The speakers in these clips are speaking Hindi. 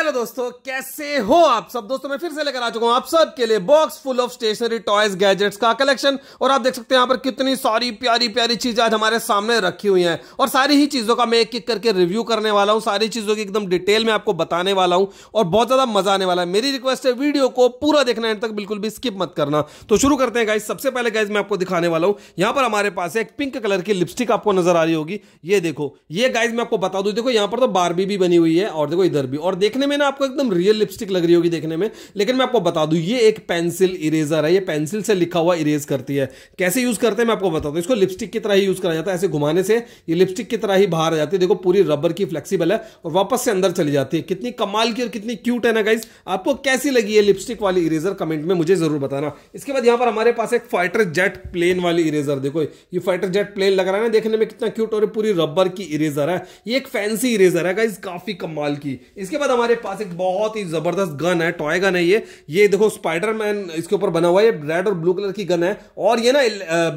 हेलो दोस्तों कैसे हो आप सब दोस्तों मैं फिर से लेकर आ चुका हूं आप सब के लिए box full of stationery toys gadgets का कलेक्शन और आप देख सकते हैं यहां पर कितनी सारी प्यारी प्यारी चीजें आज हमारे सामने रखी हुई हैं और सारी ही चीजों का मैं एक एक करके रिव्यू करने वाला हूं सारी चीजों की एकदम डिटेल में आपको बताने वाला हूं और बहुत ज्यादा मजा आने वाला है मेरी रिक्वेस्ट है वीडियो को पूरा देखना एंड तक बिल्कुल भी स्किप मत करना तो शुरू करते हैं गाइज सबसे पहले गाइज मैं आपको दिखाने वाला हूं यहां पर हमारे पास एक पिंक कलर की लिपस्टिक आपको नजर आ रही होगी ये देखो ये गाइज मैं आपको बता दू देखो यहां पर तो बारबी भी बनी हुई है और देखो इधर भी और देखने में ना आपको एकदम रियल लिपस्टिक लग रही होगी देखने में लेकिन मैं आपको बता दूं ये एक पेंसिल इरेजर है ये पेंसिल से लिखा हुआ इरेज करती है कैसे यूज करते हैं मैं आपको बता दूं इसको लिपस्टिक की तरह ही यूज करा जाता है ऐसे घुमाने से ये लिपस्टिक की तरह ही बाहर आ जाती है देखो पूरी रबर की फ्लेक्सीबल है और वापस से अंदर चली जाती है कितनी कमाल की और कितनी क्यूट है ना गाइज आपको कैसी लगी है लिपस्टिक वाली इरेजर कमेंट में मुझे जरूर बताना इसके बाद यहाँ पर हमारे पास एक फाइटर जेट प्लेन वाली इरेजर देखो ये फाइटर जेट प्लेन लग रहा है ना देखने में कितना क्यूट और पूरी रबर की इरेजर है ये एक फैंसी इरेजर है गाइज काफी कमाल की इसके बाद हमारे पास एक बहुत ही जबरदस्त गन है टॉय गन है ये ये देखो स्पाइडरमैन इसके ऊपर बना हुआ है रेड और ब्लू कलर की गन है और ये ना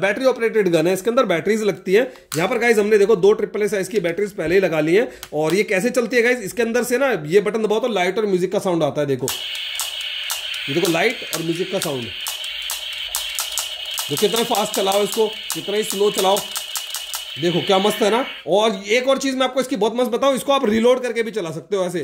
बैटरी ऑपरेटेड गन है इसके अंदर बैटरीज लगती है यहाँ पर गाइज हमने देखो दो ट्रिपल ए साइज की बैटरीज पहले ही लगा ली है और ये कैसे चलती है गाइज इसके अंदर से ना ये बटन दबाओ तो लाइट और म्यूजिक का साउंड आता है देखो ये देखो लाइट और म्यूजिक का साउंड देखो कितना फास्ट चलाओ इसको कितना ही स्लो चलाओ देखो क्या मस्त है ना और एक और चीज मैं आपको इसकी बहुत मस्त बताऊं इसको आप रिलोड करके भी चला सकते हो ऐसे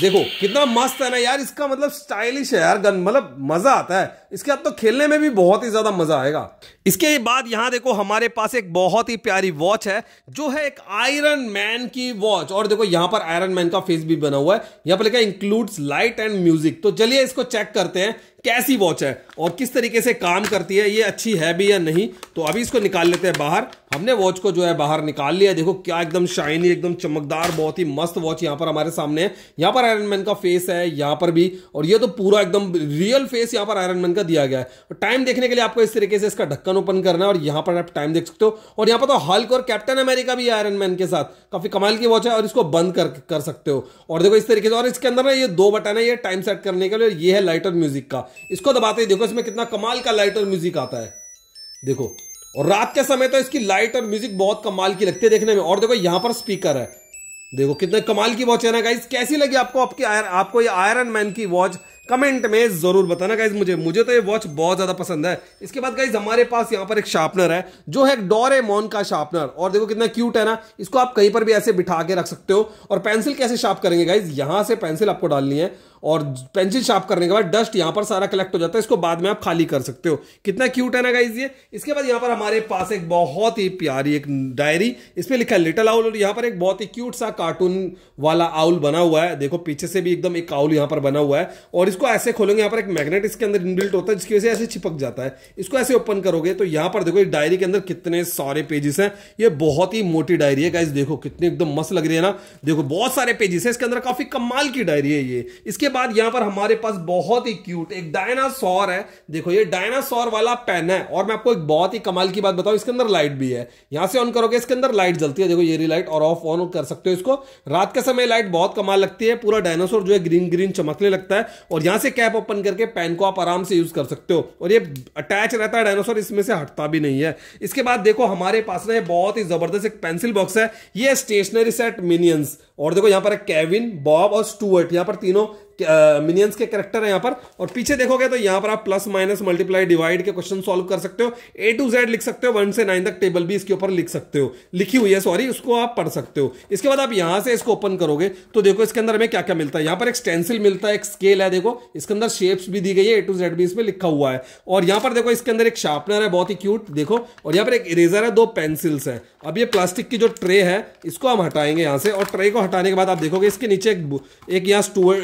देखो कितना मस्त है ना यार इसका मतलब स्टाइलिश है यार गन मतलब मजा आता है इसके अब तो खेलने में भी बहुत ही ज्यादा मजा आएगा इसके बाद यहां देखो हमारे पास एक बहुत ही प्यारी वॉच है जो है एक आयरन मैन की वॉच और देखो यहां पर आयरन मैन का फेस भी बना हुआ है यहां पर लिखा इंक्लूड्स लाइट एंड म्यूजिक तो चलिए इसको चेक करते हैं कैसी वॉच है और किस तरीके से काम करती है ये अच्छी है भी या नहीं तो अभी इसको निकाल लेते हैं बाहर हमने वॉच को जो है बाहर निकाल लिया देखो क्या एकदम शाइनी एकदम चमकदार बहुत ही मस्त वॉच यहाँ पर हमारे सामने है यहाँ पर आयरन मैन का फेस है यहाँ पर भी और ये तो पूरा एकदम रियल फेस यहाँ पर आयरन मैन का दिया गया है टाइम देखने के लिए आपको इस तरीके से इसका ढक्कन ओपन करना है और यहां पर आप टाइम देख सकते हो और यहां पर तो हल्क और कैप्टन अमेरिका भी आयरन मैन के साथ काफी कमाल की वॉच है और इसको बंद कर कर सकते हो और देखो इस तरीके से और इसके अंदर ना ये दो बटन है ये टाइम सेट करने के लिए ये है लाइट और म्यूजिक का इसको दबाते ही देखो इसमें कितना कमाल का लाइट और म्यूजिक आता है देखो और रात के समय तो इसकी लाइट और म्यूजिक बहुत कमाल की लगती है देखने में और देखो यहां पर स्पीकर है देखो कितने कमाल की वॉच है ना गाइस कैसी लगी आपको आपकी आयर, आपको ये आयरन मैन की वॉच कमेंट में जरूर बताना गाइज मुझे मुझे तो ये वॉच बहुत ज्यादा पसंद है इसके बाद गाइज हमारे पास यहाँ पर एक शार्पनर है जो है मोन का शार्पनर और देखो कितना क्यूट है ना इसको आप कहीं पर भी ऐसे बिठा के रख सकते हो और पेंसिल कैसे शार्प करेंगे गाइज यहां से पेंसिल आपको डालनी है और पेंसिल शार्प करने के बाद डस्ट यहाँ पर सारा कलेक्ट हो जाता है इसको बाद में आप खाली कर सकते हो कितना क्यूट है ना गाइज ये इसके बाद यहाँ पर हमारे पास एक बहुत ही प्यारी एक डायरी इसमें लिखा है लिटल आउल और यहाँ पर एक बहुत ही क्यूट सा कार्टून वाला आउल बना हुआ है देखो पीछे से भी एकदम एक आउल यहाँ पर बना हुआ है और इसको ऐसे खोलेंगे यहाँ पर एक मैग्नेट इसके अंदर इनबिल्ट होता है जिसकी वजह से ऐसे चिपक जाता है इसको ऐसे ओपन करोगे तो यहाँ पर देखो डायरी के अंदर कितने सारे पेजेस हैं ये बहुत ही मोटी डायरी है गाइज देखो कितनी एकदम मस्त लग रही है ना देखो बहुत सारे पेजेस है इसके अंदर काफी कमाल की डायरी है ये इसके इसके बाद यहां पर हमारे पास बहुत ही क्यूट एक डायनासोर है देखो ये डायनासोर वाला पेन है और मैं आपको एक बहुत ही कमाल की बात बताऊं इसके अंदर लाइट भी है यहां से ऑन करोगे इसके अंदर लाइट जलती है देखो ये लाइट और ऑफ ऑन कर सकते हो इसको रात के समय लाइट बहुत कमाल लगती है पूरा डायनासोर जो है ग्रीन ग्रीन चमकने लगता है और यहां से कैप ओपन करके पेन को आप आराम से यूज कर सकते हो और ये अटैच रहता है डायनासोर इसमें से हटता भी नहीं है इसके बाद देखो हमारे पास ना बहुत ही जबरदस्त एक पेंसिल बॉक्स है ये स्टेशनरी सेट मिनियंस और देखो यहाँ पर केविन बॉब और स्टूअर्ट यहां पर तीनों मिनियंस uh, के करेक्टर है यहां पर और पीछे देखोगे तो यहाँ पर आप प्लस माइनस मल्टीप्लाई डिवाइड के क्वेश्चन सॉल्व कर सकते हो ए टू जेड लिख सकते हो वन से नाइन तक टेबल भी इसके ऊपर लिख सकते हो लिखी हुई है सॉरी उसको आप पढ़ सकते हो इसके बाद आप यहां से इसको ओपन करोगे तो देखो इसके अंदर हमें क्या क्या मिलता है यहाँ पर एक स्टेंसिल मिलता है एक स्केल है देखो इसके अंदर शेप्स भी दी गई है ए टू जेड भी इसमें लिखा हुआ है और यहां पर देखो इसके अंदर एक शार्पनर है बहुत ही क्यूट देखो और यहाँ पर एक इरेजर है दो पेंसिल्स है अब ये प्लास्टिक की जो ट्रे है इसको हम हटाएंगे यहाँ से और ट्रे को हटाने के बाद आप देखोगे इसके नीचे एक एक यहाँ स्टूअर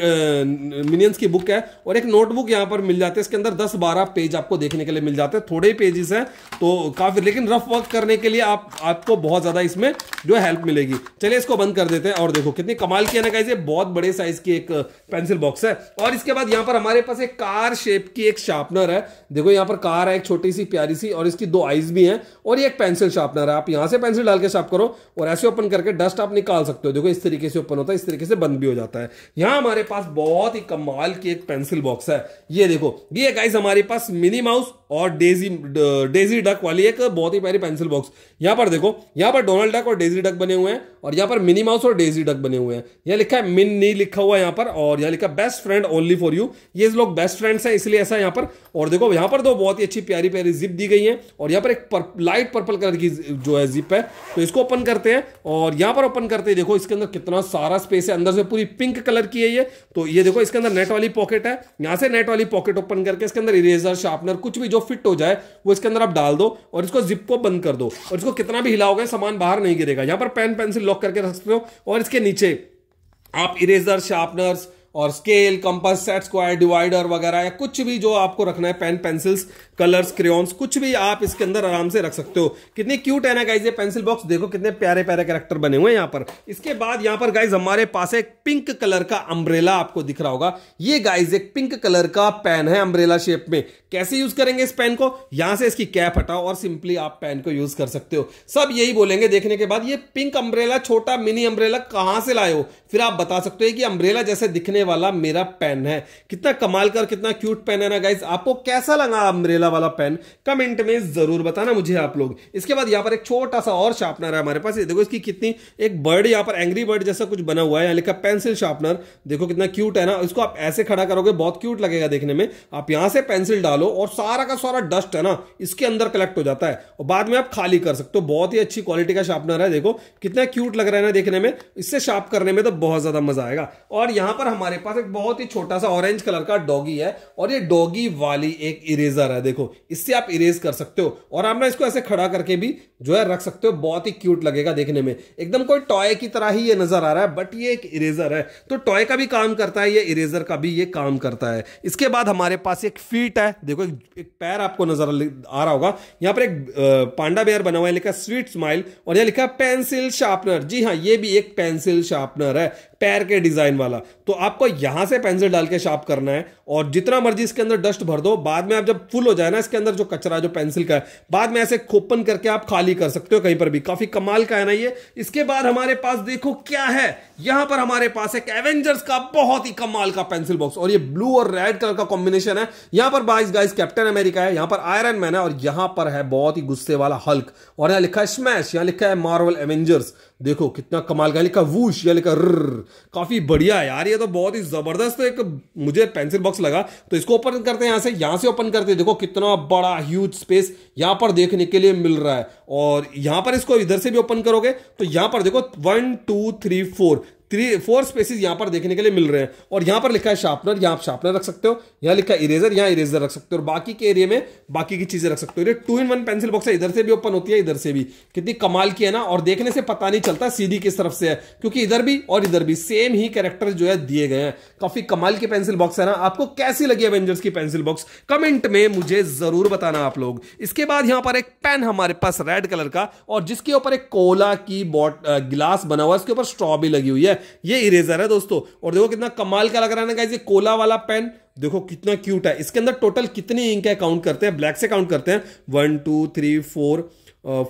मिनियंस की बुक है और एक नोटबुक यहाँ पर मिल जाते हैं इसके अंदर दस बारह पेज आपको देखने के लिए मिल जाते हैं थोड़े ही पेजेस हैं तो काफ़ी लेकिन रफ वर्क करने के लिए आप आपको बहुत ज़्यादा इसमें जो हेल्प मिलेगी चलिए इसको बंद कर देते हैं और देखो कितनी कमाल की है ना गाइज बहुत बड़े साइज की एक पेंसिल बॉक्स है और इसके बाद यहाँ पर हमारे पास एक कार शेप की एक शार्पनर है देखो यहाँ पर कार है एक छोटी सी प्यारी सी और इसकी दो आइज भी हैं और ये एक पेंसिल शार्पनर है आप यहाँ से पेंसिल डाल के शार्प करो और ऐसे ओपन करके डस्ट आप निकाल सकते हो देखो इस तरीके तरीके से ओपन होता है इस तरीके से बंद भी हो जाता है यहाँ हमारे पास बहुत ही कमाल की एक पेंसिल बॉक्स है ये देखो ये गाइस हमारे पास मिनी माउस और डेजी डेजी डक वाली एक बहुत ही प्यारी पेंसिल बॉक्स यहाँ पर देखो यहाँ पर डोनाल्ड डक और डेजी डक बने हुए हैं और यहाँ पर मिनी माउस और डेजी डक बने हुए हैं यहाँ लिखा है मिन नी लिखा हुआ है यहाँ पर और यहाँ लिखा best friend only for you ये लोग बेस्ट फ्रेंड्स हैं इसलिए ऐसा यहाँ पर और देखो यहाँ पर दो बहुत ही अच्छी प्यारी प्यारी जिप दी गई है और यहाँ पर एक पर, लाइट पर्पल कलर की जो है जिप है तो इसको ओपन करते हैं और यहाँ पर ओपन करते हैं देखो इसके अंदर कितना सारा स्पेस है अंदर से पूरी पिंक कलर की है ये तो ये देखो इसके अंदर नेट वाली पॉकेट है यहाँ से नेट वाली पॉकेट ओपन करके इसके अंदर इरेजर शार्पनर कुछ भी जो फिट हो जाए वो इसके अंदर आप डाल दो और इसको जिप को बंद कर दो और इसको कितना भी हिलाओगे सामान बाहर नहीं गिरेगा यहाँ पर पेन पेंसिल लॉक करके रख सकते हो और इसके नीचे आप इरेजर शार्पनर्स और scale compass set square divider वगैरह या कुछ भी जो आपको रखना है पेन पेंसिल्स कलर्स क्रेयॉन्स कुछ भी आप इसके अंदर आराम से रख सकते हो कितनी क्यूट है ना गाइज ये पेंसिल बॉक्स देखो कितने प्यारे प्यारे कैरेक्टर बने हुए हैं यहाँ पर इसके बाद यहाँ पर गाइज हमारे पास एक पिंक कलर का अम्ब्रेला आपको दिख रहा होगा ये गाइज एक पिंक कलर का पेन है अम्ब्रेला शेप में कैसे यूज करेंगे इस पेन को यहां से इसकी कैप हटाओ और सिंपली आप पेन को यूज कर सकते हो सब यही बोलेंगे देखने के बाद ये पिंक अम्ब्रेला छोटा मिनी अम्ब्रेला कहाँ से लाए हो फिर आप बता सकते हो कि अम्ब्रेला जैसे दिखने वाला मेरा पेन है कितना कमाल का और कितना क्यूट पेन है ना गाइज आपको कैसा लगा अम्ब्रेला वाला पेन कमेंट में जरूर बताना मुझे आप लोग इसके बाद यहाँ पर एक छोटा सा और शार्पनर है हमारे पास देखो इसकी कितनी एक बर्ड यहाँ पर एंग्री बर्ड जैसा कुछ बना हुआ है यहाँ लिखा पेंसिल शार्पनर देखो कितना क्यूट है ना इसको आप ऐसे खड़ा करोगे बहुत क्यूट लगेगा देखने में आप यहाँ से पेंसिल डालो और सारा का सारा डस्ट है ना इसके अंदर कलेक्ट हो जाता है और बाद में आप खाली कर सकते हो बहुत ही अच्छी क्वालिटी का शार्पनर है देखो कितना क्यूट लग रहा है ना देखने में इससे शार्प करने में तो बहुत ज्यादा मजा आएगा और यहाँ पर हमारे हमारे पास एक बहुत ही छोटा सा ऑरेंज कलर का डॉगी है और ये डॉगी वाली एक इरेजर है देखो इससे आप इरेज कर सकते हो और आप ना इसको ऐसे खड़ा करके भी जो है रख सकते हो बहुत ही क्यूट लगेगा देखने में एकदम कोई टॉय की तरह ही ये नजर आ रहा है बट ये एक इरेजर है तो टॉय का भी काम करता है ये इरेजर का भी ये काम करता है इसके बाद हमारे पास एक फीट है देखो एक, एक पैर आपको नजर आ रहा होगा यहाँ पर एक पांडा बेयर बना हुआ है लिखा स्वीट स्माइल और यह लिखा पेंसिल शार्पनर जी हाँ ये भी एक पेंसिल शार्पनर है पैर के डिज़ाइन वाला तो आपको यहां से पेंसिल डाल के शार्प करना है और जितना मर्जी इसके अंदर डस्ट भर दो बाद में आप जब फुल हो जाए ना इसके अंदर जो कचरा जो पेंसिल का है बाद में ऐसे खोपन करके आप खाली कर सकते हो कहीं पर भी काफ़ी कमाल का है ना ये इसके बाद हमारे पास देखो क्या है यहां पर हमारे पास एक एवेंजर्स का बहुत ही कमाल का पेंसिल बॉक्स और ये ब्लू और रेड कलर का कॉम्बिनेशन है यहां पर बाइस गाइस कैप्टन अमेरिका है यहां पर आयरन मैन है और यहां पर है बहुत ही गुस्से वाला हल्क और यहाँ लिखा है स्मैश यहाँ लिखा है मार्वल एवेंजर्स देखो कितना कमाल का लिखा वूश या लिखा रर, काफ़ी बढ़िया है यार ये तो बहुत ही ज़बरदस्त एक मुझे पेंसिल बॉक्स लगा तो इसको ओपन करते हैं यहां से यहां से ओपन करते हैं देखो कितना बड़ा ह्यूज स्पेस यहां पर देखने के लिए मिल रहा है और यहां पर इसको इधर से भी ओपन करोगे तो यहां पर देखो one two three four three four spaces यहाँ पर देखने के लिए मिल रहे हैं और यहाँ पर लिखा है शार्पनर यहाँ आप शार्पनर रख सकते हो यहाँ लिखा है इरेजर यहाँ इरेजर रख सकते हो और बाकी के एरिया में बाकी की चीज़ें रख सकते हो ये two in one pencil box है इधर से भी ओपन होती है इधर से भी कितनी कमाल की है ना और देखने से पता नहीं चलता सीधी किस तरफ से है क्योंकि इधर भी और इधर भी सेम ही कैरेक्टर जो है दिए गए हैं काफ़ी कमाल की पेंसिल बॉक्स है ना आपको कैसी लगी एवेंजर्स की पेंसिल बॉक्स कमेंट में मुझे ज़रूर बताना आप लोग इसके बाद यहाँ पर एक पेन हमारे पास रेड कलर का और जिसके ऊपर एक कोला की बॉट गिलास बना हुआ है उसके ऊपर स्ट्रॉ भी लगी हुई है ये इरेजर है दोस्तों और देखो कितना कमाल का लग रहा है ना गाइज ये कोला वाला पेन देखो कितना क्यूट है इसके अंदर टोटल कितनी इंक है काउंट करते हैं ब्लैक से काउंट करते हैं one two three four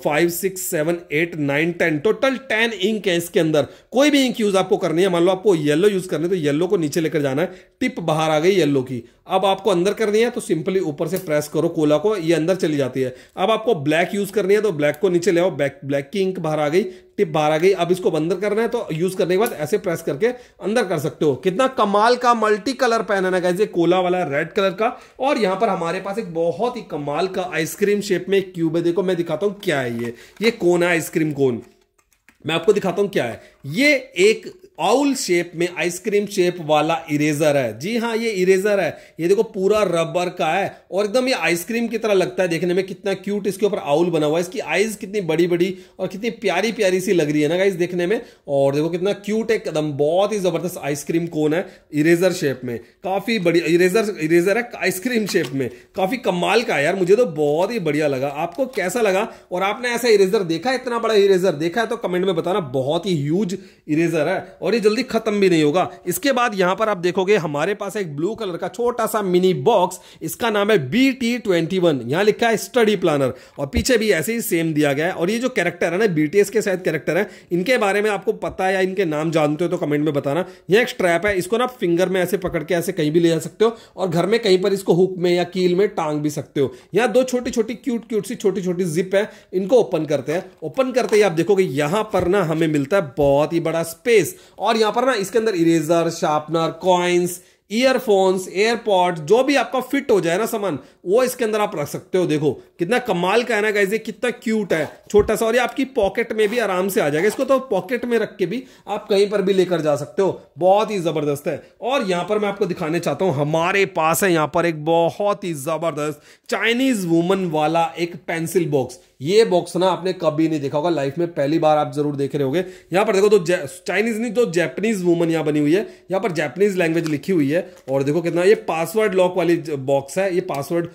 five six seven eight nine ten total ten ink है इसके अंदर कोई भी इंक यूज आपको करनी है मान लो आपको येलो यूज करनी है तो येलो को नीचे लेकर जाना है टिप बाहर आ गई येलो की अब आपको अंदर करनी है तो सिंपली ऊपर से प्रेस करो कोला को ये अंदर चली जाती है अब आपको ब्लैक यूज करनी है तो ब्लैक को नीचे ले आओ ब्लैक ब्लैक की इंक बाहर आ गई टिप बाहर आ गई अब इसको बंदर करना है तो यूज करने के बाद ऐसे प्रेस करके अंदर कर सकते हो कितना कमाल का मल्टी कलर पहन है कैसे कोला वाला रेड कलर का और यहां पर हमारे पास एक बहुत ही कमाल का आइसक्रीम शेप में क्यूब है देखो मैं दिखाता हूं क्या है ये ये कोन है आइसक्रीम कोन मैं आपको दिखाता हूं क्या है ये एक आउल शेप में आइसक्रीम शेप वाला इरेजर है जी हाँ ये इरेजर है ये देखो पूरा रबर का है और एकदम ये आइसक्रीम की तरह लगता है देखने में कितना क्यूट इसके ऊपर आउल बना हुआ है इसकी आइज कितनी बड़ी बड़ी और कितनी प्यारी प्यारी सी लग रही है ना गाइज देखने में और देखो कितना क्यूट है एकदम बहुत ही जबरदस्त आइसक्रीम कोन है इरेजर शेप में काफी बड़ी इरेजर इरेजर है आइसक्रीम शेप में काफी कमाल का है यार मुझे तो बहुत ही बढ़िया लगा आपको कैसा लगा और आपने ऐसा इरेजर देखा इतना बड़ा इरेजर देखा है तो कमेंट में बताना बहुत ही ह्यूज इरेजर है और ये जल्दी खत्म भी नहीं होगा इसके बाद यहां पर आप देखोगे हमारे पास एक ब्लू कलर का छोटा सा मिनी बॉक्स इसका नाम है बी टी ट्वेंटी वन यहां लिखा है स्टडी प्लानर और पीछे भी ऐसे ही सेम दिया गया है और ये जो कैरेक्टर है ना बीटीएस के शायद कैरेक्टर है इनके बारे में आपको पता है या इनके नाम जानते हो तो कमेंट में बताना यह एक स्ट्रैप है इसको ना आप फिंगर में ऐसे पकड़ के ऐसे कहीं भी ले जा सकते हो और घर में कहीं पर इसको हुक में या कील में टांग भी सकते हो यहाँ दो छोटी छोटी क्यूट क्यूट सी छोटी छोटी जिप है इनको ओपन करते हैं ओपन करते ही आप देखोगे यहां पर ना हमें मिलता है बहुत ही बड़ा स्पेस और यहाँ पर ना इसके अंदर eraser sharpener coins earphones AirPod जो भी आपका फिट हो जाए ना सामान वो इसके अंदर आप रख सकते हो देखो कितना कमाल का है ना गाइज ये कितना क्यूट है छोटा सा और ये आपकी पॉकेट में भी आराम से आ जाएगा इसको तो पॉकेट में रख के भी आप कहीं पर भी लेकर जा सकते हो बहुत ही ज़बरदस्त है और यहाँ पर मैं आपको दिखाने चाहता हूँ हमारे पास है यहाँ पर एक बहुत ही ज़बरदस्त चाइनीज़ वुमन वाला एक पेंसिल बॉक्स ये बॉक्स ना आपने कभी नहीं देखा होगा लाइफ में पहली बार आप जरूर देख रहे होंगे यहाँ पर देखो तो चाइनीज नहीं तो जैपनीज वुमन यहाँ बनी हुई है यहाँ पर जैपनीज लैंग्वेज लिखी हुई है और देखो कितना ये पासवर्ड लॉक वाली बॉक्स है ये पासवर्ड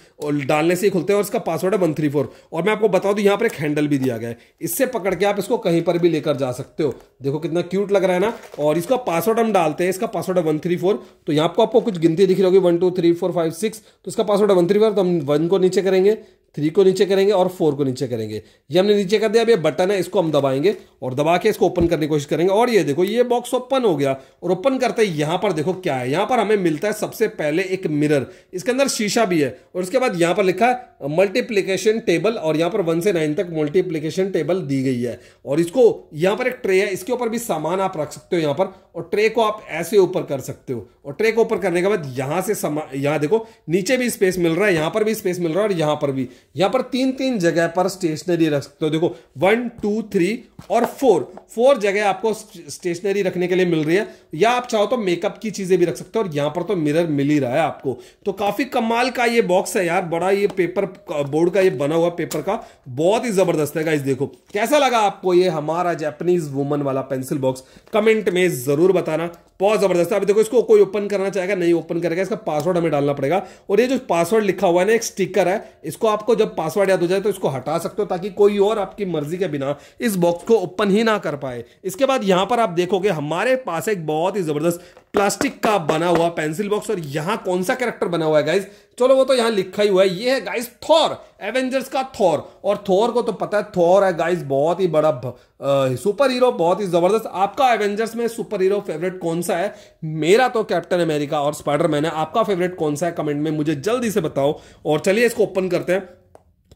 डालने से ही खुलते हैं और इसका पासवर्ड है वन थ्री फोर और मैं आपको बता दूं तो यहाँ पर एक हैंडल भी दिया गया है इससे पकड़ के आप इसको कहीं पर भी लेकर जा सकते हो देखो कितना क्यूट लग रहा है ना और इसका पासवर्ड हम डालते हैं इसका पासवर्ड है वन थ्री फोर तो यहाँ आपको आपको कुछ गिनती दिख रही होगी one two three four five six तो इसका पासवर्ड है वन थ्री फोर तो हम वन को नीचे करेंगे थ्री को नीचे करेंगे और फोर को नीचे करेंगे ये हमने नीचे कर दिया अब ये बटन है इसको हम दबाएंगे और दबा के इसको ओपन करने की कोशिश करेंगे और ये देखो ये बॉक्स ओपन हो गया और ओपन करते ही यहाँ पर देखो क्या है यहाँ पर हमें मिलता है सबसे पहले एक मिरर इसके अंदर शीशा भी है और उसके बाद यहाँ पर लिखा है मल्टीप्लीकेशन टेबल और यहाँ पर वन से नाइन तक मल्टीप्लीकेशन टेबल दी गई है और इसको यहाँ पर एक ट्रे है इसके ऊपर भी सामान आप रख सकते हो यहाँ पर और ट्रे को आप ऐसे ऊपर कर सकते हो और ट्रे को ऊपर करने के बाद यहाँ से समा यहाँ देखो नीचे भी स्पेस मिल रहा है यहाँ पर भी स्पेस मिल रहा है और यहाँ पर भी यहां पर तीन तीन जगह पर स्टेशनरी रख सकते हो देखो वन टू थ्री और फोर फोर जगह आपको स्टेशनरी रखने के लिए मिल रही है या आप चाहो तो मेकअप की चीज़ें भी रख सकते हो और यहां पर तो मिरर मिल ही रहा है आपको तो काफ़ी कमाल का ये बॉक्स है यार बड़ा ये पेपर बोर्ड का ये बना हुआ पेपर का बहुत ही ज़बरदस्त है गाइज देखो कैसा लगा आपको ये हमारा जैपनीज वुमन वाला पेंसिल बॉक्स कमेंट में ज़रूर बताना बहुत ज़बरदस्त है अभी देखो इसको कोई ओपन करना चाहेगा नहीं ओपन करेगा इसका पासवर्ड हमें डालना पड़ेगा और ये जो पासवर्ड लिखा हुआ है ना एक स्टिकर है इसको आपको जब पासवर्ड याद हो जाए तो इसको हटा सकते हो ताकि कोई और आपकी मर्जी के बिना इस बॉक्स को ओपन ही ना कर पाए इसके बाद यहाँ पर आप देखोगे हमारे पास एक बहुत ही ज़बरदस्त प्लास्टिक का बना हुआ पेंसिल बॉक्स और यहां कौन सा कैरेक्टर बना हुआ है गाइज चलो वो तो यहां लिखा ही हुआ है ये है गाइज थॉर एवेंजर्स का थॉर और थॉर को तो पता है थॉर है गाइज बहुत ही बड़ा भ, आ, सुपर हीरो बहुत ही जबरदस्त आपका एवेंजर्स में सुपर हीरो फेवरेट कौन सा है मेरा तो कैप्टन अमेरिका और स्पाइडरमैन है आपका फेवरेट कौन सा है कमेंट में मुझे जल्दी से बताओ और चलिए इसको ओपन करते हैं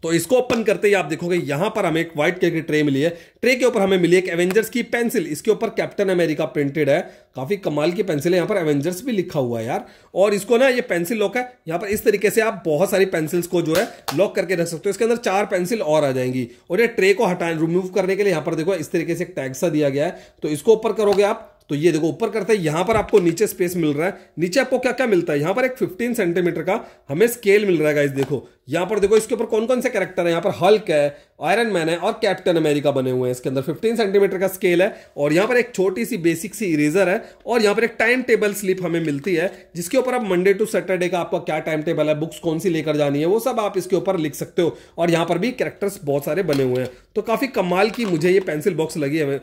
तो इसको ओपन करते ही आप देखोगे यहां पर हमें एक व्हाइट कलर की ट्रे मिली है ट्रे के ऊपर हमें मिली एक एवेंजर्स की पेंसिल इसके ऊपर कैप्टन अमेरिका प्रिंटेड है काफी कमाल की पेंसिल है यहां पर एवेंजर्स भी लिखा हुआ है यार और इसको ना ये पेंसिल लॉक है यहां पर इस तरीके से आप बहुत सारी पेंसिल्स को जो है लॉक करके रख सकते हो इसके अंदर चार पेंसिल और आ जाएंगी और ये ट्रे को हटाने रिमूव करने के लिए यहां पर देखो इस तरीके से एक टैग सा दिया गया है तो इसको ऊपर करोगे आप तो ये देखो ऊपर करते हैं यहां पर आपको नीचे स्पेस मिल रहा है नीचे आपको क्या क्या मिलता है यहां पर एक 15 सेंटीमीटर का हमें स्केल मिल रहा है इस देखो यहाँ पर देखो इसके ऊपर कौन कौन से कैरेक्टर है यहाँ पर हल्क है आयरन मैन है और कैप्टन अमेरिका बने हुए हैं इसके अंदर 15 सेंटीमीटर का स्केल है और यहाँ पर एक छोटी सी बेसिक सी इरेजर है और यहाँ पर एक टाइम टेबल स्लिप हमें मिलती है जिसके ऊपर आप मंडे टू सैटरडे का आपका क्या टाइम टेबल है बुक्स कौन सी लेकर जानी है वो सब आप इसके ऊपर लिख सकते हो और यहाँ पर भी कैरेक्टर्स बहुत सारे बने हुए हैं तो काफ़ी कमाल की मुझे ये पेंसिल बॉक्स लगी है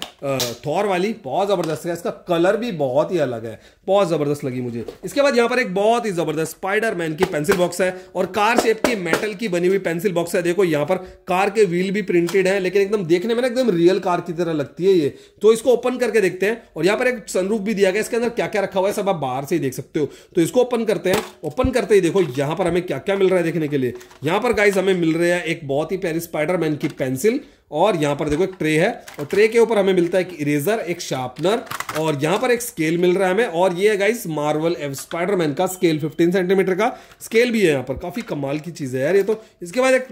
थौर वाली बहुत ज़बरदस्त है इसका कलर भी बहुत ही अलग है बहुत ज़बरदस्त लगी मुझे इसके बाद यहाँ पर एक बहुत ही ज़बरदस्त स्पाइडर की पेंसिल बॉक्स है और कार शेप की मेटल की बनी हुई पेंसिल बॉक्स है देखो यहाँ पर कार के व्हील भी प्रिंटेड है लेकिन एकदम देखने में ना एकदम रियल कार की तरह लगती है ये तो इसको ओपन करके देखते हैं और यहाँ पर एक सनरूफ भी दिया गया इसके अंदर क्या क्या रखा हुआ है सब आप बाहर से ही देख सकते हो तो इसको ओपन करते हैं ओपन करते ही देखो यहाँ पर हमें क्या क्या मिल रहा है देखने के लिए यहाँ पर गाइज हमें मिल रहा है एक बहुत ही प्यारी स्पाइडरमैन की पेंसिल और यहाँ पर देखो एक ट्रे है और ट्रे के ऊपर हमें मिलता है एक इरेजर एक शार्पनर और यहाँ पर एक स्केल मिल रहा है हमें और ये है गाइस मार्वल एव स्पाइडरमैन का स्केल 15 सेंटीमीटर का स्केल भी है यहाँ पर काफ़ी कमाल की चीज़ है यार ये तो इसके बाद एक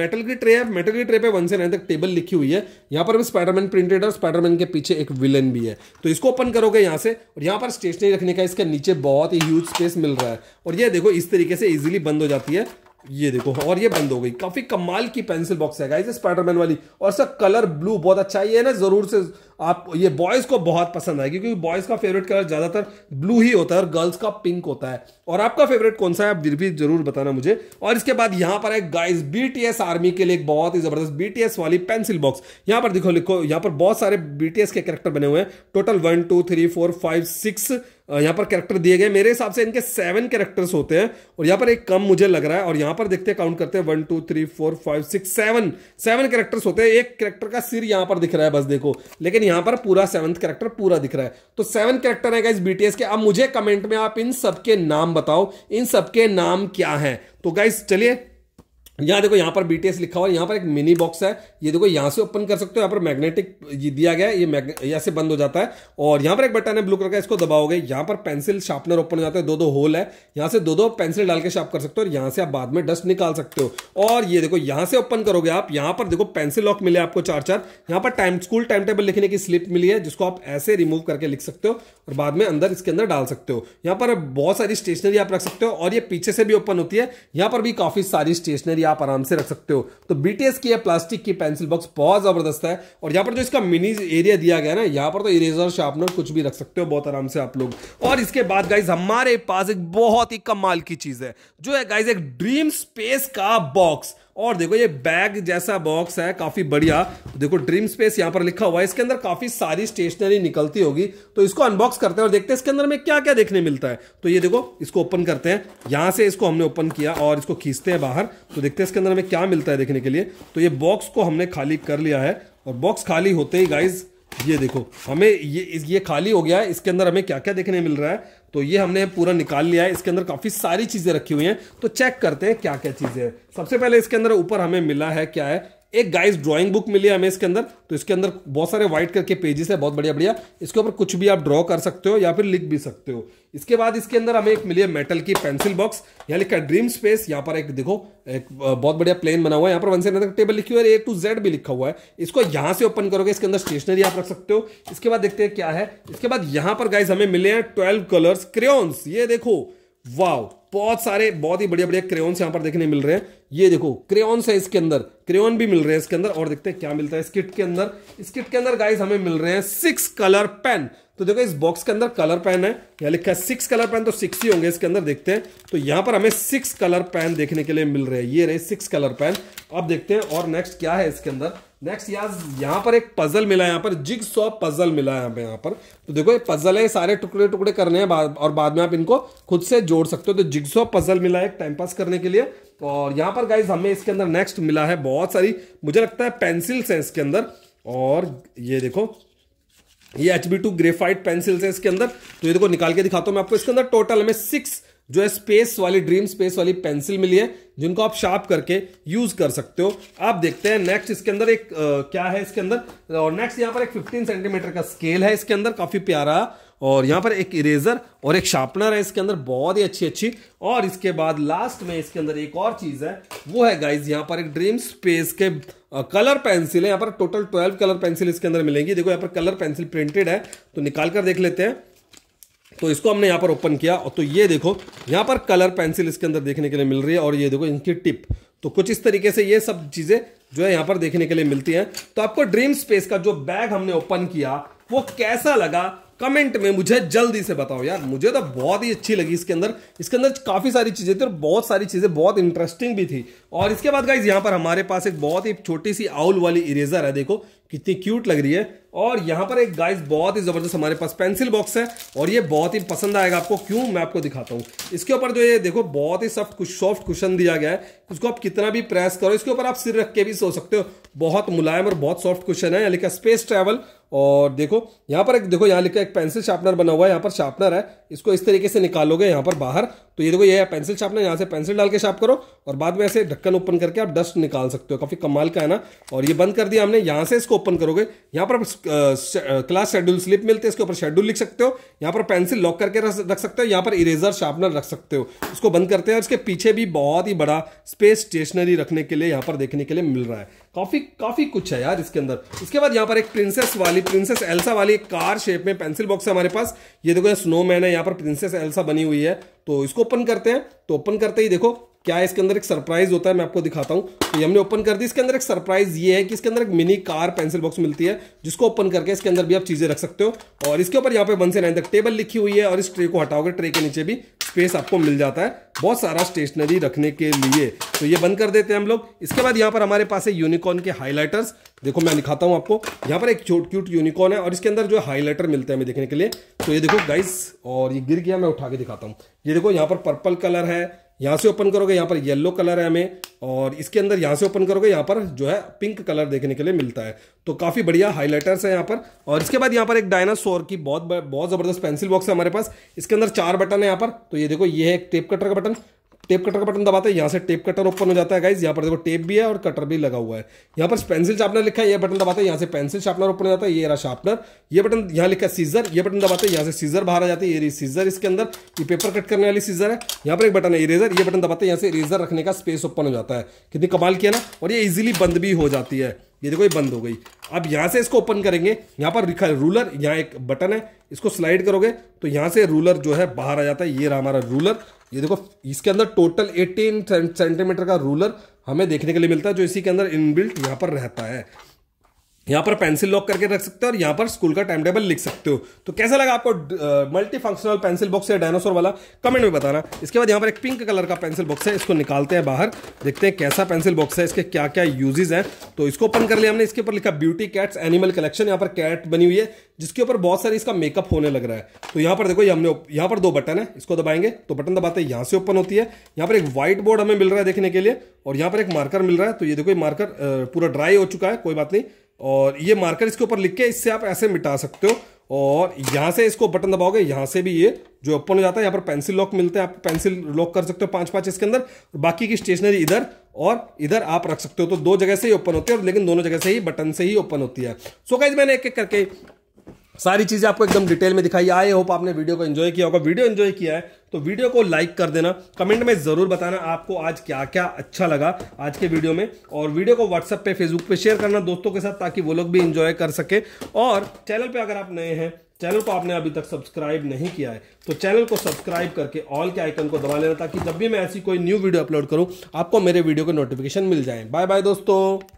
मेटल की ट्रे है मेटल की ट्रे पे वन से नाइन तक टेबल लिखी हुई है यहाँ पर भी स्पाइडरमैन प्रिंटेड और स्पाइडरमैन के पीछे एक विलन भी है तो इसको ओपन करोगे यहाँ से और यहाँ पर स्टेशनरी रखने का इसके नीचे बहुत ही ह्यूज स्पेस मिल रहा है और ये देखो इस तरीके से ईजिली बंद हो जाती है ये देखो और ये बंद हो गई काफी कमाल की पेंसिल बॉक्स है गाइस स्पाइडरमैन वाली और सर कलर ब्लू बहुत अच्छा है ना जरूर से आप ये बॉयज को बहुत पसंद आएगी क्योंकि बॉयज का फेवरेट कलर ज्यादातर ब्लू ही होता है और गर्ल्स का पिंक होता है और आपका फेवरेट कौन सा है आप भी जरूर बताना मुझे और इसके बाद यहां पर है टी बीटीएस आर्मी के लिए एक बहुत ही जबरदस्त बीटीएस वाली पेंसिल बॉक्स यहां पर देखो लिखो यहां पर बहुत सारे बीटीएस के कैरेक्टर बने हुए हैं total one two three four five six यहाँ पर कैरेक्टर दिए गए मेरे हिसाब से इनके सेवन कैरेक्टर्स होते हैं और यहाँ पर एक कम मुझे लग रहा है और यहाँ पर देखते हैं काउंट करते हैं one two three four five six seven seven characters होते हैं एक कैरेक्टर का सिर यहाँ पर दिख रहा है बस देखो लेकिन यहाँ पर पूरा सेवन कैरेक्टर पूरा दिख रहा है तो सेवन कैरेक्टर है इस बीटीएस के अब मुझे कमेंट में आप इन सबके नाम बताओ इन सबके नाम क्या है तो गाइज चलिए यहाँ देखो यहाँ पर बी लिखा हुआ है यहाँ पर एक मिनी बॉक्स है ये देखो यहाँ से ओपन कर सकते हो यहाँ पर मैग्नेटिक ये दिया गया है ये से बंद हो जाता है और यहाँ पर एक बटन है ब्लू कलर का इसको दबाओगे यहाँ पर पेंसिल शार्पनर ओपन हो जाता है दो दो होल है यहाँ से दो दो पेंसिल डाल के शार्प कर सकते हो और यहाँ से आप बाद में डस्ट निकाल सकते हो और ये देखो यहाँ से ओपन करोगे आप यहाँ पर देखो पेंसिल लॉक मिले आपको चार चार यहाँ पर टाइम स्कूल टाइम टेबल लिखने की स्लिप मिली है जिसको आप ऐसे रिमूव करके लिख सकते हो और बाद में अंदर इसके अंदर डाल सकते हो यहाँ पर बहुत सारी स्टेशनरी आप रख सकते हो और ये पीछे से भी ओपन होती है यहाँ पर भी काफी सारी स्टेशनरी आप आराम से रख सकते हो तो बीटीएस की है प्लास्टिक की पेंसिल बॉक्स बहुत ज़बरदस्त है और यहाँ पर जो इसका मिनी एरिया दिया गया ना यहाँ पर तो इरेजर शार्पनर कुछ भी रख सकते हो बहुत आराम से आप लोग और इसके बाद गाइज हमारे पास एक बहुत ही कमाल की चीज़ है जो है गाइज एक ड्रीम स्पेस का बॉक्स और देखो ये बैग जैसा बॉक्स है काफी बढ़िया देखो ड्रीम स्पेस यहाँ पर लिखा हुआ है इसके अंदर काफी सारी स्टेशनरी निकलती होगी तो इसको अनबॉक्स करते हैं और देखते हैं इसके अंदर में क्या क्या देखने मिलता है तो ये देखो इसको ओपन करते हैं यहाँ से इसको हमने ओपन किया और इसको खींचते हैं बाहर तो देखते हैं इसके अंदर हमें क्या मिलता है देखने के लिए तो ये बॉक्स को हमने खाली कर लिया है और बॉक्स खाली होते ही गाइज ये देखो हमें ये ये खाली हो गया है इसके अंदर हमें क्या क्या देखने मिल रहा है तो ये हमने पूरा निकाल लिया है इसके अंदर काफ़ी सारी चीज़ें रखी हुई हैं तो चेक करते हैं क्या क्या चीज़ें हैं सबसे पहले इसके अंदर ऊपर हमें मिला है क्या है एक गाइस ड्राइंग बुक मिली है हमें इसके अंदर तो इसके अंदर बहुत सारे व्हाइट करके पेजेस है बहुत बढ़िया बढ़िया इसके ऊपर कुछ भी आप ड्रॉ कर सकते हो या फिर लिख भी सकते हो इसके बाद इसके अंदर हमें एक मिली है मेटल की पेंसिल बॉक्स यहाँ लिखा है ड्रीम स्पेस यहाँ पर एक देखो एक बहुत बढ़िया प्लेन बना हुआ है यहाँ पर वन से टेबल लिखी हुई है ए टू जेड भी लिखा हुआ है इसको यहाँ से ओपन करोगे इसके अंदर स्टेशनरी आप रख सकते हो इसके बाद देखते हैं क्या है इसके बाद यहाँ पर गाइज हमें मिले हैं ट्वेल्व कलर्स क्रेन्स ये देखो वाव बहुत सारे बहुत ही बढ़िया बढ़िया क्रेन्स यहां पर देखने मिल रहे हैं ये देखो क्रेन है इसके अंदर क्रेन भी मिल रहे हैं इसके अंदर और देखते हैं क्या मिलता है इस किट के अंदर इस किट के अंदर गाइस हमें मिल रहे हैं सिक्स कलर पेन तो देखो इस बॉक्स के अंदर कलर पेन है यहाँ लिखा है सिक्स कलर पेन तो सिक्स ही होंगे इसके अंदर देखते हैं तो यहाँ पर हमें सिक्स कलर पेन देखने के लिए मिल रहे हैं ये रहे सिक्स कलर पेन अब देखते हैं और नेक्स्ट क्या है इसके अंदर नेक्स्ट यार यहाँ पर एक पजल मिला है यहाँ पर जिग सॉ पजल मिला है हमें यहाँ पर तो देखो ये पजल है सारे टुकड़े टुकड़े करने हैं और बाद में आप इनको खुद से जोड़ सकते हो तो जिग सॉ पजल मिला है टाइम पास करने के लिए और यहाँ पर गाइज हमें इसके अंदर नेक्स्ट मिला है बहुत सारी मुझे लगता है पेंसिल्स हैं इसके अंदर और ये देखो ये H B two graphite pencils है इसके अंदर तो ये देखो निकाल के दिखाता हूं मैं आपको इसके अंदर टोटल हमें सिक्स जो है स्पेस वाली ड्रीम स्पेस वाली पेंसिल मिली है जिनको आप शार्प करके यूज कर सकते हो आप देखते हैं नेक्स्ट इसके अंदर एक आ, क्या है इसके अंदर और नेक्स्ट यहाँ पर एक 15 सेंटीमीटर का स्केल है इसके अंदर काफी प्यारा और यहाँ पर एक इरेजर और एक शार्पनर है इसके अंदर बहुत ही अच्छी अच्छी और इसके बाद लास्ट में इसके अंदर एक और चीज़ है वो है गाइज यहाँ पर एक ड्रीम स्पेस के कलर पेंसिल है यहाँ पर टोटल ट्वेल्व कलर पेंसिल इसके अंदर मिलेंगी देखो यहाँ पर कलर पेंसिल प्रिंटेड है तो निकाल कर देख लेते हैं तो इसको हमने यहाँ पर ओपन किया और तो ये देखो यहाँ पर कलर पेंसिल इसके अंदर देखने के लिए मिल रही है और ये देखो इनकी टिप तो कुछ इस तरीके से ये सब चीज़ें जो है यहाँ पर देखने के लिए मिलती हैं तो आपको ड्रीम स्पेस का जो बैग हमने ओपन किया वो कैसा लगा कमेंट में मुझे जल्दी से बताओ यार मुझे तो बहुत ही अच्छी लगी इसके अंदर इसके अंदर काफ़ी सारी चीज़ें थी और बहुत सारी चीज़ें बहुत इंटरेस्टिंग भी थी और इसके बाद गाइज यहाँ पर हमारे पास एक बहुत ही छोटी सी आउल वाली इरेजर है देखो कितनी क्यूट लग रही है और यहाँ पर एक गाइस बहुत ही ज़बरदस्त हमारे पास पेंसिल बॉक्स है और ये बहुत ही पसंद आएगा आपको क्यों मैं आपको दिखाता हूँ इसके ऊपर जो ये देखो बहुत ही सॉफ्ट कुछ सॉफ्ट कुशन दिया गया है इसको आप कितना भी प्रेस करो इसके ऊपर आप सिर रख के भी सो सकते हो बहुत मुलायम और बहुत सॉफ्ट कुशन है यानी कि स्पेस ट्रैवल और देखो यहाँ पर एक देखो यहाँ लिखा एक पेंसिल शार्पनर बना हुआ है यहाँ पर शार्पनर है इसको इस तरीके से निकालोगे यहाँ पर बाहर तो ये देखो ये पेंसिल शार्पनर यहाँ से पेंसिल डाल के शार्प करो और बाद में ऐसे ढक्कन ओपन करके आप डस्ट निकाल सकते हो काफ़ी कमाल का है ना और ये बंद कर दिया हमने यहाँ से इसको ओपन करोगे यहाँ पर क्लास शेड्यूल स्लिप मिलते हैं इसके ऊपर शेड्यूल लिख सकते हो यहाँ पर पेंसिल लॉक करके रख सकते हो यहाँ पर इरेजर शार्पनर रख सकते हो इसको बंद करते हैं इसके पीछे भी बहुत ही बड़ा स्पेस स्टेशनरी रखने के लिए यहाँ पर देखने के लिए मिल रहा है काफ़ी काफ़ी कुछ है यार इसके अंदर इसके बाद यहाँ पर एक प्रिंसेस वाली प्रिंसेस एल्सा वाली एक कार शेप में पेंसिल बॉक्स है हमारे पास ये देखो स्नोमैन है यहाँ पर प्रिंसेस एल्सा बनी हुई है तो इसको ओपन करते हैं तो ओपन करते ही देखो क्या इसके अंदर एक सरप्राइज होता है मैं आपको दिखाता हूँ तो ये हमने ओपन कर दी इसके अंदर एक सरप्राइज ये है कि इसके अंदर एक मिनी कार पेंसिल बॉक्स मिलती है जिसको ओपन करके इसके अंदर भी आप चीज़ें रख सकते हो और इसके ऊपर यहाँ पे वन से नाइन तक टेबल लिखी हुई है और इस ट्रे को हटाओगे ट्रे के नीचे भी स्पेस आपको मिल जाता है बहुत सारा स्टेशनरी रखने के लिए तो ये बंद कर देते हैं हम लोग इसके बाद यहाँ पर हमारे पास है यूनिकॉर्न के हाईलाइटर्स देखो मैं दिखाता हूँ आपको यहाँ पर एक छोट क्यूट यूनिकॉर्न है और इसके अंदर जो हाईलाइटर मिलते हैं हमें देखने के लिए तो ये देखो गाइस और ये गिर गया मैं उठा के दिखाता हूँ ये देखो यहाँ पर पर्पल कलर है यहाँ से ओपन करोगे यहाँ पर येलो कलर है हमें और इसके अंदर यहाँ से ओपन करोगे यहाँ पर जो है पिंक कलर देखने के लिए मिलता है तो काफ़ी बढ़िया हाईलाइटर्स है यहाँ पर और इसके बाद यहाँ पर एक डायनासोर की बहुत बहुत ज़बरदस्त पेंसिल बॉक्स है हमारे पास इसके अंदर चार बटन है यहाँ पर तो ये देखो ये है एक टेप कटर का बटन टेप कटर का बटन दबाते हैं यहाँ से टेप कटर ओपन हो जाता है गाइज यहाँ पर देखो टेप भी है और कटर भी लगा हुआ है यहाँ पर पेंसिल शार्पनर लिखा है ये बटन दबाते हैं यहाँ से पेंसिल शार्पनर ओपन हो जाता है ये रहा शार्पनर ये बटन यहाँ लिखा है सीजर ये बटन दबाते हैं यहाँ से सीजर बाहर आ जाती है ये सीजर इसके अंदर ये पेपर कट करने वाली सीजर है यहाँ पर एक बटन है इरेजर ये बटन दबाते हैं यहाँ से इरेजर रखने का स्पेस ओपन हो जाता है कितनी कमाल किया ना और ये इजिली बंद भी हो जाती है ये देखो ये बंद हो गई अब यहाँ से इसको ओपन करेंगे यहाँ पर लिखा रूलर यहाँ एक बटन है इसको स्लाइड करोगे तो यहाँ से रूलर जो है बाहर आ जाता है ये रहा हमारा रूलर ये देखो इसके अंदर टोटल 18 सेंटीमीटर का रूलर हमें देखने के लिए मिलता है जो इसी के अंदर इनबिल्ट यहाँ पर रहता है यहाँ पर पेंसिल लॉक करके रख सकते हो और यहाँ पर स्कूल का टाइम टेबल लिख सकते हो तो कैसा लगा आपको मल्टी फंक्शनल पेंसिल बॉक्स है डायनासोर वाला कमेंट में बताना इसके बाद यहाँ पर एक पिंक कलर का पेंसिल बॉक्स है इसको निकालते हैं बाहर देखते हैं कैसा पेंसिल बॉक्स है इसके क्या क्या यूजेज हैं तो इसको ओपन कर लिया हमने इसके ऊपर लिखा ब्यूटी कैट्स एनिमल कलेक्शन यहाँ पर कैट बनी हुई है जिसके ऊपर बहुत सारी इसका मेकअप होने लग रहा है तो यहाँ पर देखो ये हमने यहाँ पर दो बटन है इसको दबाएंगे तो बटन दबाते यहाँ से ओपन होती है यहाँ पर एक व्हाइट बोर्ड हमें मिल रहा है देखने के लिए और यहाँ पर एक मार्कर मिल रहा है तो ये देखो ये मार्कर पूरा ड्राई हो चुका है कोई बात नहीं और ये मार्कर इसके ऊपर लिख के इससे आप ऐसे मिटा सकते हो और यहाँ से इसको बटन दबाओगे यहाँ से भी ये जो ओपन हो जाता है यहाँ पर पेंसिल लॉक मिलते हैं आप पेंसिल लॉक कर सकते हो पांच पांच इसके अंदर बाकी की स्टेशनरी इधर और इधर आप रख सकते हो तो दो जगह से ही ओपन होती है लेकिन दोनों जगह से ही बटन से ही ओपन होती है सो so गाइज मैंने एक एक करके सारी चीज़ें आपको एकदम डिटेल में दिखाई आई होप आपने वीडियो को एंजॉय किया होगा वीडियो एंजॉय किया है तो वीडियो को लाइक कर देना कमेंट में ज़रूर बताना आपको आज क्या क्या अच्छा लगा आज के वीडियो में और वीडियो को व्हाट्सअप पे फेसबुक पे शेयर करना दोस्तों के साथ ताकि वो लोग भी इंजॉय कर सके और चैनल पे अगर आप नए हैं चैनल को आपने अभी तक सब्सक्राइब नहीं किया है तो चैनल को सब्सक्राइब करके ऑल के आइकन को दबा लेना ताकि जब भी मैं ऐसी कोई न्यू वीडियो अपलोड करूँ आपको मेरे वीडियो के नोटिफिकेशन मिल जाए बाय बाय दोस्तों